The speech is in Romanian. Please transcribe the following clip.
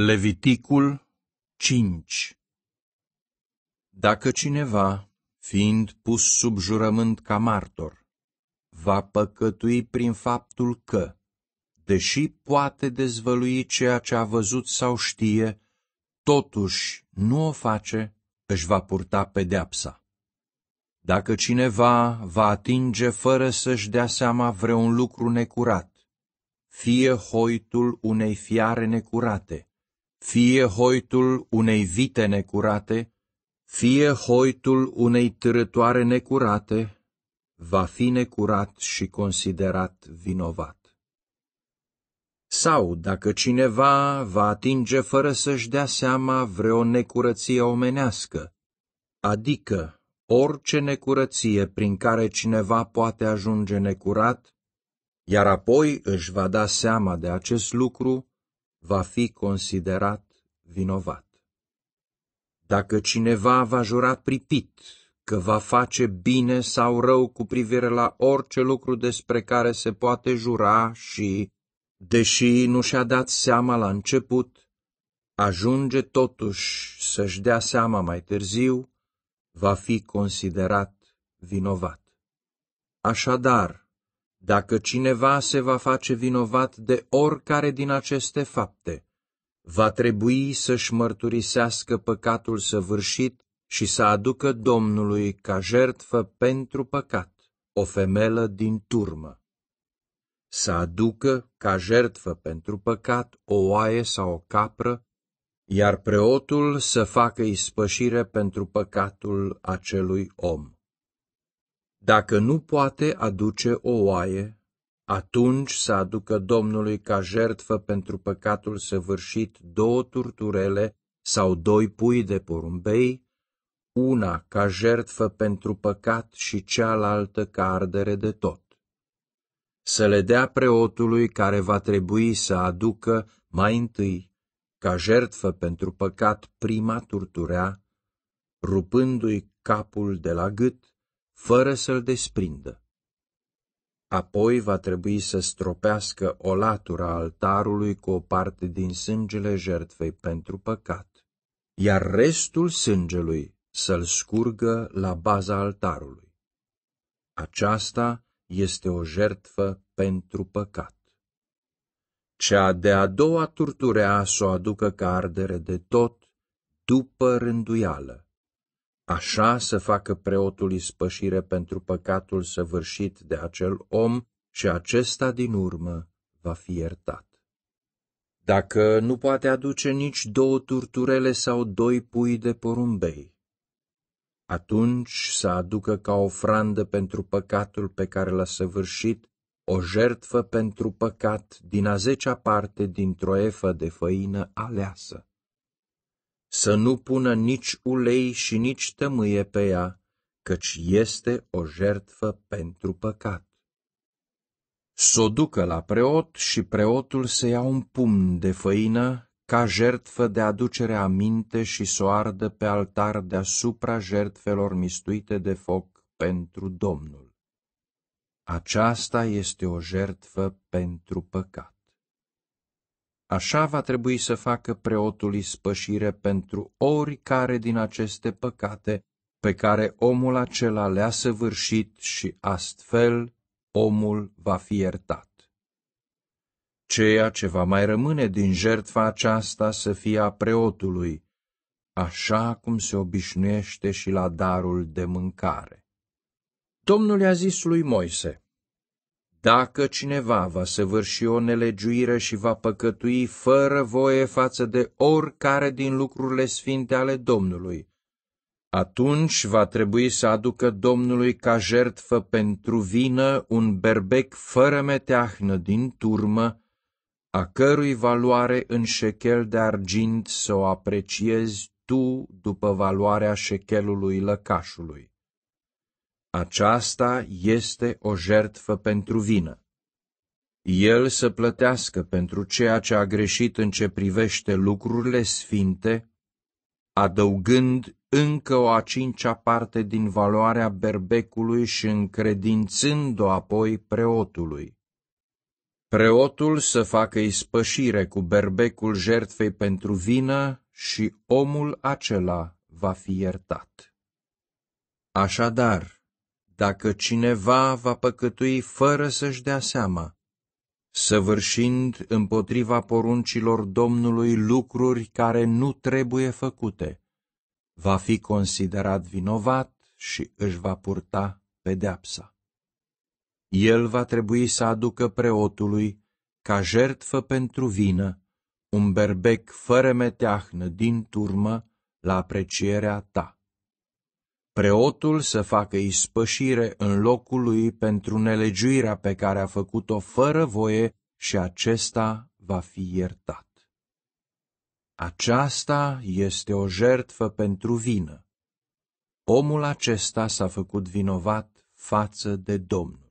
Leviticul 5 Dacă cineva, fiind pus sub jurământ ca martor, va păcătui prin faptul că, deși poate dezvălui ceea ce a văzut sau știe, totuși nu o face, își va purta pedeapsa. Dacă cineva va atinge fără să-și dea seama vreun lucru necurat, fie hoitul unei fiare necurate, fie hoitul unei vite necurate, fie hoitul unei târătoare necurate, va fi necurat și considerat vinovat. Sau, dacă cineva va atinge fără să-și dea seama vreo necurăție omenească, adică orice necurăție prin care cineva poate ajunge necurat, iar apoi își va da seama de acest lucru, va fi considerat vinovat. Dacă cineva va jura pripit că va face bine sau rău cu privire la orice lucru despre care se poate jura și, deși nu și-a dat seama la început, ajunge totuși să-și dea seama mai târziu, va fi considerat vinovat. Așadar, dacă cineva se va face vinovat de oricare din aceste fapte, va trebui să-și mărturisească păcatul săvârșit și să aducă Domnului ca jertfă pentru păcat o femelă din turmă. Să aducă ca jertfă pentru păcat o oaie sau o capră, iar preotul să facă ispășire pentru păcatul acelui om. Dacă nu poate aduce o oaie, atunci să aducă Domnului ca jertfă pentru păcatul săvârșit două turturele sau doi pui de porumbei, una ca jertfă pentru păcat și cealaltă ca ardere de tot. Să le dea preotului care va trebui să aducă mai întâi, ca jertfă pentru păcat, prima turturea, rupându-i capul de la gât fără să-l desprindă. Apoi va trebui să stropească o latura altarului cu o parte din sângele jertfei pentru păcat, iar restul sângelui să-l scurgă la baza altarului. Aceasta este o jertfă pentru păcat. Cea de a doua turturea să o aducă ca ardere de tot după rânduială așa să facă preotul ispășire pentru păcatul săvârșit de acel om și acesta din urmă va fi iertat. Dacă nu poate aduce nici două turturele sau doi pui de porumbei, atunci să aducă ca ofrandă pentru păcatul pe care l-a săvârșit o jertfă pentru păcat din a zecea parte dintr-o efă de făină aleasă să nu pună nici ulei și nici tămâie pe ea, căci este o jertfă pentru păcat. S-o ducă la preot și preotul să ia un pumn de făină ca jertfă de aducere a minte și să o ardă pe altar deasupra jertfelor mistuite de foc pentru Domnul. Aceasta este o jertfă pentru păcat. Așa va trebui să facă preotul ispășire pentru oricare din aceste păcate pe care omul acela le-a săvârșit și astfel omul va fi iertat. Ceea ce va mai rămâne din jertfa aceasta să fie a preotului, așa cum se obișnuiește și la darul de mâncare. Domnul i-a zis lui Moise, dacă cineva va săvârși o nelegiuire și va păcătui fără voie față de oricare din lucrurile sfinte ale Domnului, atunci va trebui să aducă Domnului ca jertfă pentru vină un berbec fără meteahnă din turmă, a cărui valoare în șechel de argint să o apreciezi tu după valoarea șechelului lăcașului. Aceasta este o jertfă pentru vină. El să plătească pentru ceea ce a greșit în ce privește lucrurile sfinte, adăugând încă o a cincea parte din valoarea berbecului și încredințând-o apoi preotului. Preotul să facă ispășire cu berbecul jertfei pentru vină și omul acela va fi iertat. Așadar, dacă cineva va păcătui fără să-și dea seama, săvârșind împotriva poruncilor Domnului lucruri care nu trebuie făcute, va fi considerat vinovat și își va purta pedeapsa. El va trebui să aducă preotului, ca jertfă pentru vină, un berbec fără meteahnă din turmă la aprecierea ta preotul să facă ispășire în locul lui pentru nelegiuirea pe care a făcut-o fără voie și acesta va fi iertat. Aceasta este o jertfă pentru vină. Omul acesta s-a făcut vinovat față de Domnul.